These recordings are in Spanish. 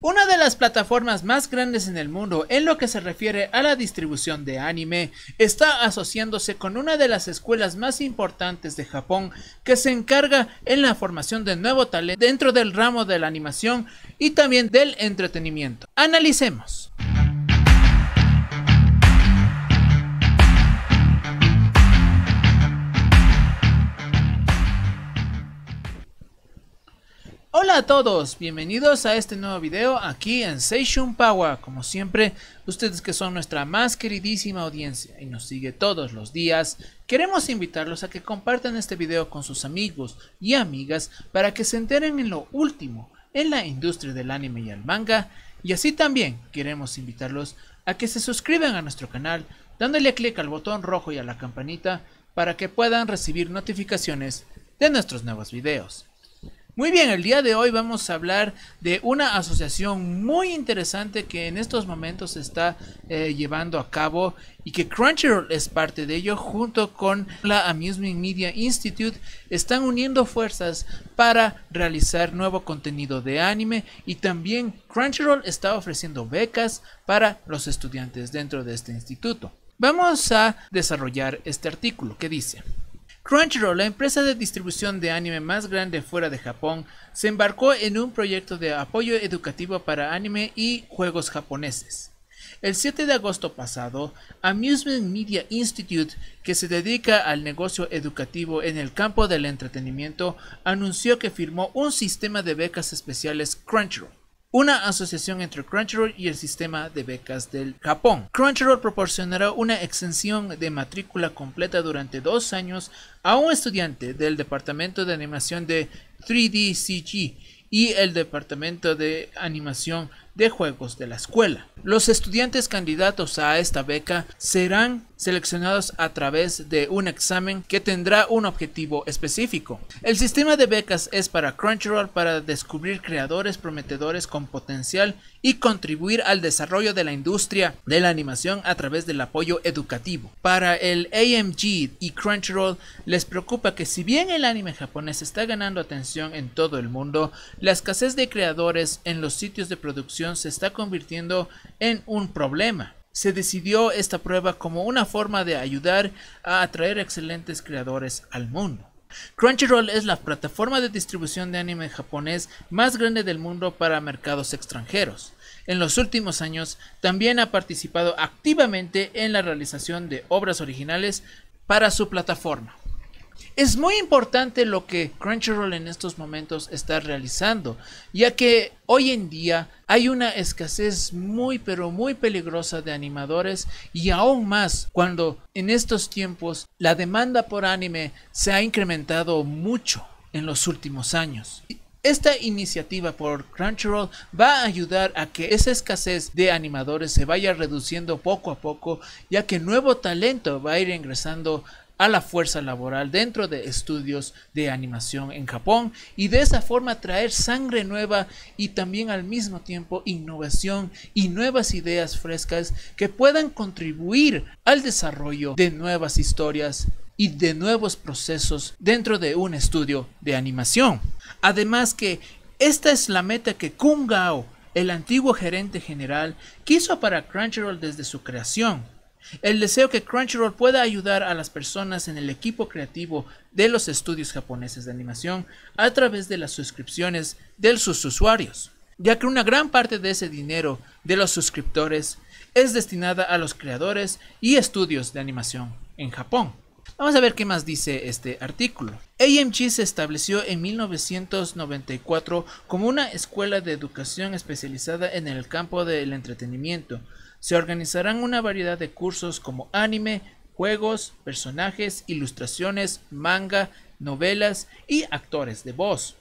Una de las plataformas más grandes en el mundo en lo que se refiere a la distribución de anime está asociándose con una de las escuelas más importantes de Japón que se encarga en la formación de nuevo talento dentro del ramo de la animación y también del entretenimiento. Analicemos. Hola a todos, bienvenidos a este nuevo video aquí en Seishun Power. Como siempre, ustedes que son nuestra más queridísima audiencia y nos sigue todos los días, queremos invitarlos a que compartan este video con sus amigos y amigas para que se enteren en lo último en la industria del anime y el manga. Y así también queremos invitarlos a que se suscriban a nuestro canal dándole clic al botón rojo y a la campanita para que puedan recibir notificaciones de nuestros nuevos videos. Muy bien, el día de hoy vamos a hablar de una asociación muy interesante que en estos momentos se está eh, llevando a cabo y que Crunchyroll es parte de ello junto con la Amusement Media Institute están uniendo fuerzas para realizar nuevo contenido de anime y también Crunchyroll está ofreciendo becas para los estudiantes dentro de este instituto. Vamos a desarrollar este artículo que dice Crunchyroll, la empresa de distribución de anime más grande fuera de Japón, se embarcó en un proyecto de apoyo educativo para anime y juegos japoneses. El 7 de agosto pasado, Amusement Media Institute, que se dedica al negocio educativo en el campo del entretenimiento, anunció que firmó un sistema de becas especiales Crunchyroll una asociación entre Crunchyroll y el sistema de becas del Japón. Crunchyroll proporcionará una extensión de matrícula completa durante dos años a un estudiante del departamento de animación de 3DCG y el departamento de animación de Juegos de la escuela. Los estudiantes candidatos a esta beca serán seleccionados a través de un examen que tendrá un objetivo específico. El sistema de becas es para Crunchyroll para descubrir creadores prometedores con potencial y contribuir al desarrollo de la industria de la animación a través del apoyo educativo. Para el AMG y Crunchyroll les preocupa que si bien el anime japonés está ganando atención en todo el mundo, la escasez de creadores en los sitios de producción se está convirtiendo en un problema. Se decidió esta prueba como una forma de ayudar a atraer excelentes creadores al mundo. Crunchyroll es la plataforma de distribución de anime japonés más grande del mundo para mercados extranjeros. En los últimos años también ha participado activamente en la realización de obras originales para su plataforma. Es muy importante lo que Crunchyroll en estos momentos está realizando, ya que hoy en día hay una escasez muy pero muy peligrosa de animadores y aún más cuando en estos tiempos la demanda por anime se ha incrementado mucho en los últimos años. Esta iniciativa por Crunchyroll va a ayudar a que esa escasez de animadores se vaya reduciendo poco a poco, ya que nuevo talento va a ir ingresando a la fuerza laboral dentro de estudios de animación en Japón y de esa forma traer sangre nueva y también al mismo tiempo innovación y nuevas ideas frescas que puedan contribuir al desarrollo de nuevas historias y de nuevos procesos dentro de un estudio de animación. Además que esta es la meta que Kung Gao, el antiguo gerente general, quiso para Crunchyroll desde su creación el deseo que Crunchyroll pueda ayudar a las personas en el equipo creativo de los estudios japoneses de animación a través de las suscripciones de sus usuarios, ya que una gran parte de ese dinero de los suscriptores es destinada a los creadores y estudios de animación en Japón. Vamos a ver qué más dice este artículo. AMG se estableció en 1994 como una escuela de educación especializada en el campo del entretenimiento se organizarán una variedad de cursos como anime, juegos, personajes, ilustraciones, manga, novelas y actores de voz.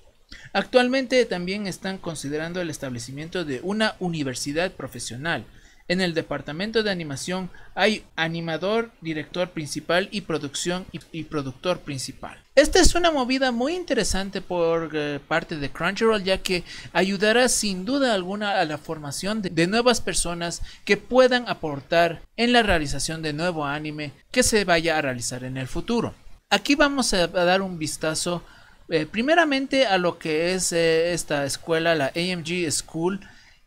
Actualmente también están considerando el establecimiento de una universidad profesional en el departamento de animación hay animador, director principal y producción y, productor principal. Esta es una movida muy interesante por eh, parte de Crunchyroll ya que ayudará sin duda alguna a la formación de, nuevas personas que puedan aportar en la realización de nuevo anime que se vaya a realizar en el futuro. Aquí vamos a, dar un vistazo eh, primeramente a lo que es eh, esta escuela, la AMG School,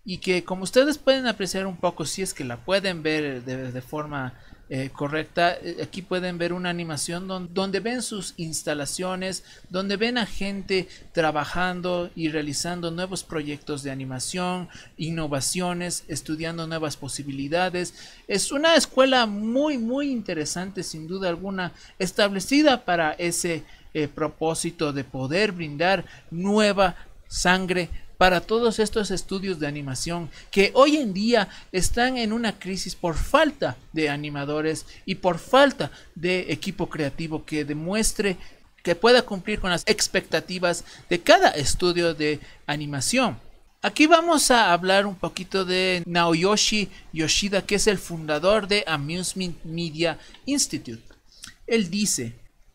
y que como ustedes pueden apreciar un poco si es que la pueden ver eh, de, forma eh, correcta, eh, aquí pueden ver una animación donde, ven sus instalaciones, donde ven a gente trabajando y realizando nuevos proyectos de animación, innovaciones, estudiando nuevas posibilidades. Es una escuela muy, muy interesante, sin duda alguna, establecida para ese propósito de poder brindar nueva sangre para todos estos estudios de animación que hoy en día están en una crisis por falta de animadores y por falta de equipo creativo que demuestre que pueda cumplir con las expectativas de cada estudio de animación. Aquí vamos a hablar un poquito de Naoyoshi Yoshida, que es el fundador de Amusement Media Institute. Él dice,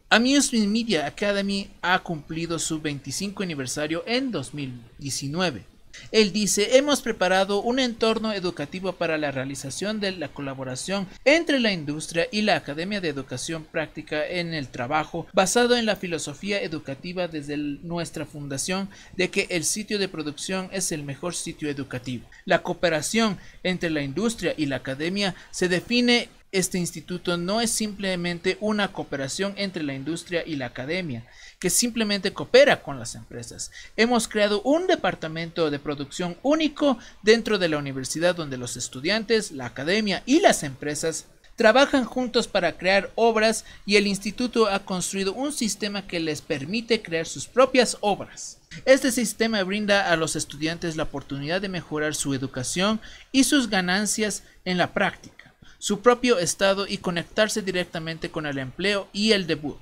Amusement Media Academy ha cumplido su 25 aniversario en 2019. Él dice, hemos preparado un entorno educativo para la realización de la colaboración entre la industria y la Academia de Educación Práctica en el Trabajo, basado en la filosofía educativa desde nuestra fundación de que el sitio de producción es el mejor sitio educativo. La cooperación entre la industria y la academia se define este instituto no es simplemente una cooperación entre la industria y la academia, que simplemente coopera con las empresas. Hemos creado un departamento de producción único dentro de la universidad donde los estudiantes, la academia y las empresas trabajan juntos para crear obras y el instituto ha construido un sistema que les permite crear sus propias obras. Este sistema brinda a los estudiantes la oportunidad de mejorar su educación y sus ganancias en la práctica su propio estado y conectarse directamente con el empleo y el debut,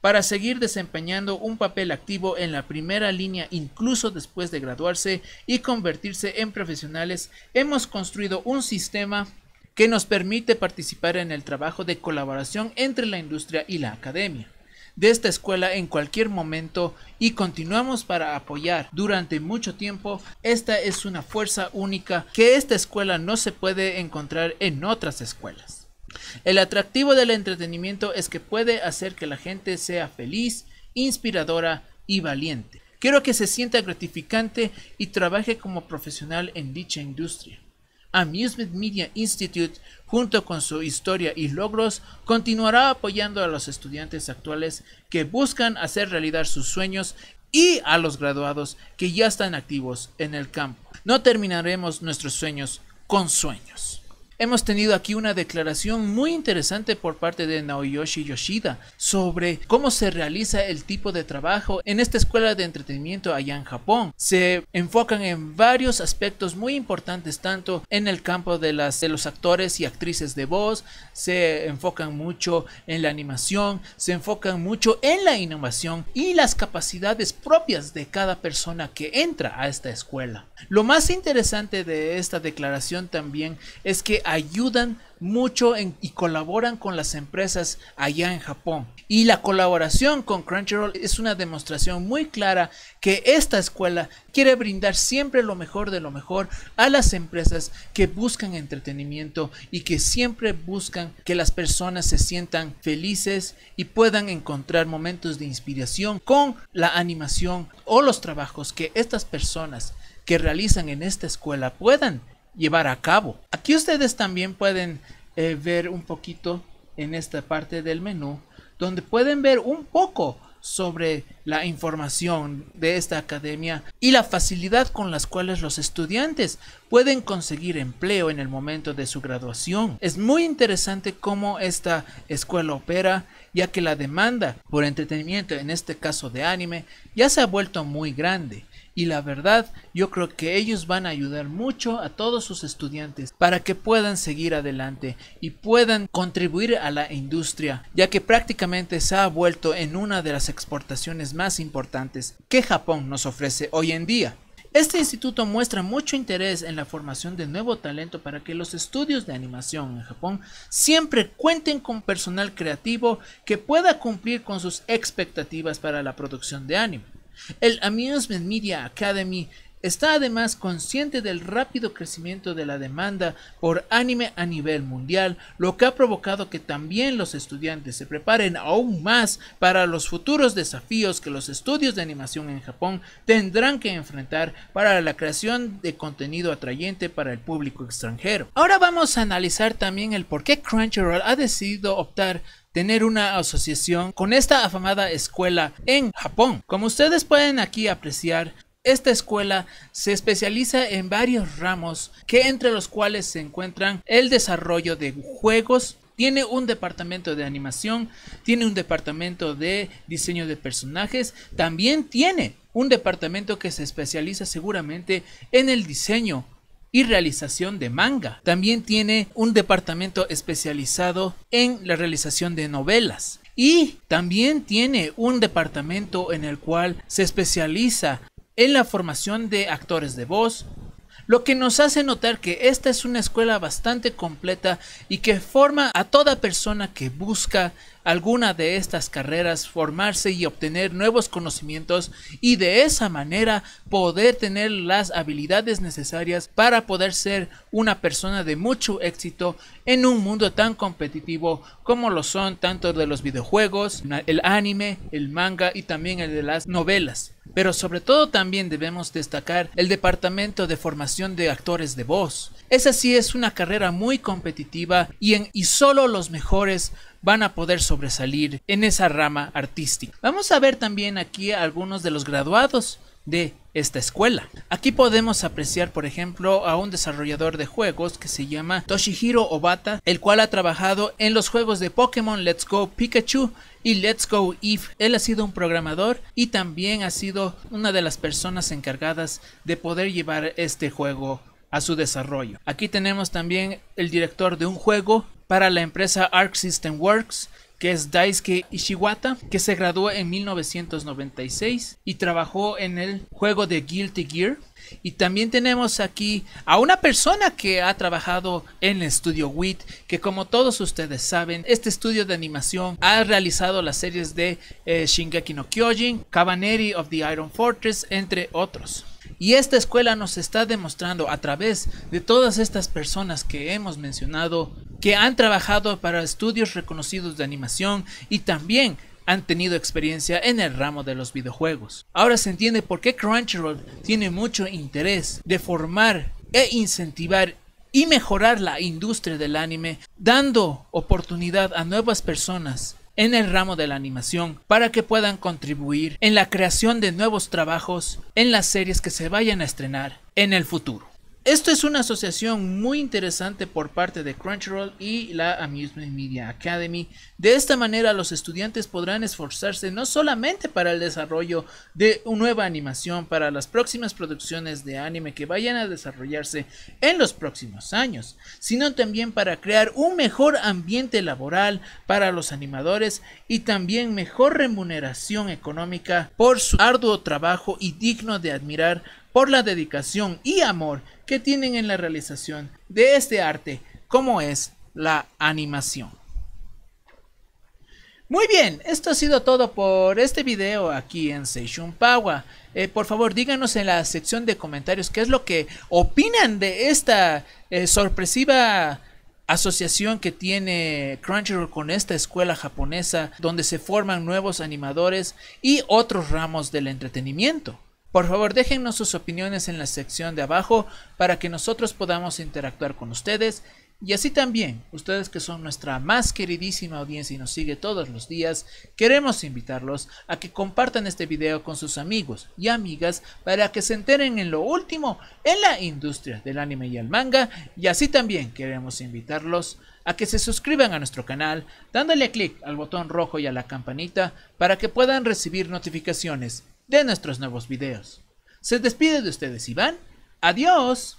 para seguir desempeñando un papel activo en la primera línea incluso después de graduarse y convertirse en profesionales, hemos construido un sistema que nos permite participar en el trabajo de colaboración entre la industria y la academia de esta escuela en cualquier momento y continuamos para apoyar durante mucho tiempo. Esta es una fuerza única que esta escuela no se puede encontrar en otras escuelas. El atractivo del entretenimiento es que puede hacer que la gente sea feliz, inspiradora y valiente. Quiero que se sienta gratificante y trabaje como profesional en dicha industria. Amusement Media Institute junto con su historia y logros, continuará apoyando a los estudiantes actuales que buscan hacer realidad sus sueños y a los graduados que ya están activos en el campo. No terminaremos nuestros sueños con sueños. Hemos tenido aquí una declaración muy interesante por parte de Naoyoshi Yoshida sobre cómo se realiza el tipo de trabajo en esta escuela de entretenimiento allá en Japón. Se enfocan en varios aspectos muy importantes tanto en el campo de, los actores y actrices de voz, se enfocan mucho en la animación, se enfocan mucho en la innovación y las capacidades propias de cada persona que entra a esta escuela. Lo más interesante de esta declaración también es que ayudan mucho y colaboran con las empresas allá en Japón. Y la colaboración con Crunchyroll es una demostración muy clara que esta escuela quiere brindar siempre lo mejor de lo mejor a las empresas que buscan entretenimiento y que siempre buscan que las personas se sientan felices y puedan encontrar momentos de inspiración con la animación o los trabajos que estas personas que realizan en esta escuela puedan llevar a cabo. Aquí ustedes también pueden eh, ver un poquito en esta parte del menú, donde pueden ver un poco sobre la información de esta academia y la facilidad con las cuales los estudiantes pueden conseguir empleo en el momento de su graduación. Es muy interesante cómo esta escuela opera, ya que la demanda por entretenimiento, en este caso de anime, ya se ha vuelto muy grande y la verdad yo creo que ellos van a ayudar mucho a todos sus estudiantes para que puedan seguir adelante y puedan contribuir a la industria, ya que prácticamente se ha vuelto en una de las exportaciones más importantes que Japón nos ofrece hoy en día. Este instituto muestra mucho interés en la formación de nuevo talento para que los estudios de animación en Japón siempre cuenten con personal creativo que pueda cumplir con sus expectativas para la producción de anime. El Amusement Media Academy está además consciente del rápido crecimiento de la demanda por anime a nivel mundial, lo que ha provocado que también los estudiantes se preparen aún más para los futuros desafíos que los estudios de animación en Japón tendrán que enfrentar para la creación de contenido atrayente para el público extranjero. Ahora vamos a analizar también el por qué Crunchyroll ha decidido optar tener una asociación con esta afamada escuela en Japón. Como ustedes pueden aquí apreciar, esta escuela se especializa en varios ramos, que entre los cuales se encuentran el desarrollo de juegos, tiene un departamento de animación, tiene un departamento de diseño de personajes, también tiene un departamento que se especializa seguramente en el diseño y realización de manga. También tiene un departamento especializado en la realización de novelas. Y también tiene un departamento en el cual se especializa en la formación de actores de voz, lo que nos hace notar que esta es una escuela bastante completa y que forma a toda persona que busca alguna de estas carreras, formarse y obtener nuevos conocimientos y de esa manera poder tener las habilidades necesarias para poder ser una persona de mucho éxito en un mundo tan competitivo como lo son tanto de los videojuegos, el anime, el manga y también el de las novelas pero sobre todo también debemos destacar el departamento de formación de actores de voz. Esa sí es una carrera muy competitiva y, en, y solo los mejores van a poder sobresalir en esa rama artística. Vamos a ver también aquí algunos de los graduados de esta escuela. Aquí podemos apreciar, por ejemplo, a un desarrollador de juegos que se llama Toshihiro Obata, el cual ha trabajado en los juegos de Pokémon Let's Go Pikachu y Let's Go If. Él ha sido un programador y también ha sido una de las personas encargadas de poder llevar este juego a su desarrollo. Aquí tenemos también el director de un juego para la empresa Arc System Works que es Daisuke Ishiwata, que se graduó en 1996 y trabajó en el juego de Guilty Gear. Y también tenemos aquí a una persona que ha trabajado en el estudio WIT, que como todos ustedes saben, este estudio de animación ha realizado las series de eh, Shingeki no Kyojin, Cabaneri of the Iron Fortress, entre otros. Y esta escuela nos está demostrando a través de todas estas personas que hemos mencionado, que han trabajado para estudios reconocidos de animación y también han tenido experiencia en el ramo de los videojuegos. Ahora se entiende por qué Crunchyroll tiene mucho interés de formar e incentivar y mejorar la industria del anime, dando oportunidad a nuevas personas en el ramo de la animación para que puedan contribuir en la creación de nuevos trabajos en las series que se vayan a estrenar en el futuro. Esto es una asociación muy interesante por parte de Crunchyroll y la Amusement Media Academy. De esta manera los estudiantes podrán esforzarse no solamente para el desarrollo de una nueva animación para las próximas producciones de anime que vayan a desarrollarse en los próximos años, sino también para crear un mejor ambiente laboral para los animadores y también mejor remuneración económica por su arduo trabajo y digno de admirar por la dedicación y amor que tienen en la realización de este arte como es la animación. Muy bien, esto ha sido todo por este video aquí en Seishun Power. Eh, por favor, díganos en la sección de comentarios qué es lo que opinan de esta eh, sorpresiva asociación que tiene Crunchyroll con esta escuela japonesa donde se forman nuevos animadores y otros ramos del entretenimiento. Por favor, déjennos sus opiniones en la sección de abajo para que nosotros podamos interactuar con ustedes y así también, ustedes que son nuestra más queridísima audiencia y nos sigue todos los días, queremos invitarlos a que compartan este video con sus amigos y amigas para que se enteren en lo último en la industria del anime y el manga. Y así también queremos invitarlos a que se suscriban a nuestro canal dándole clic al botón rojo y a la campanita para que puedan recibir notificaciones de nuestros nuevos videos. Se despide de ustedes Iván. Adiós.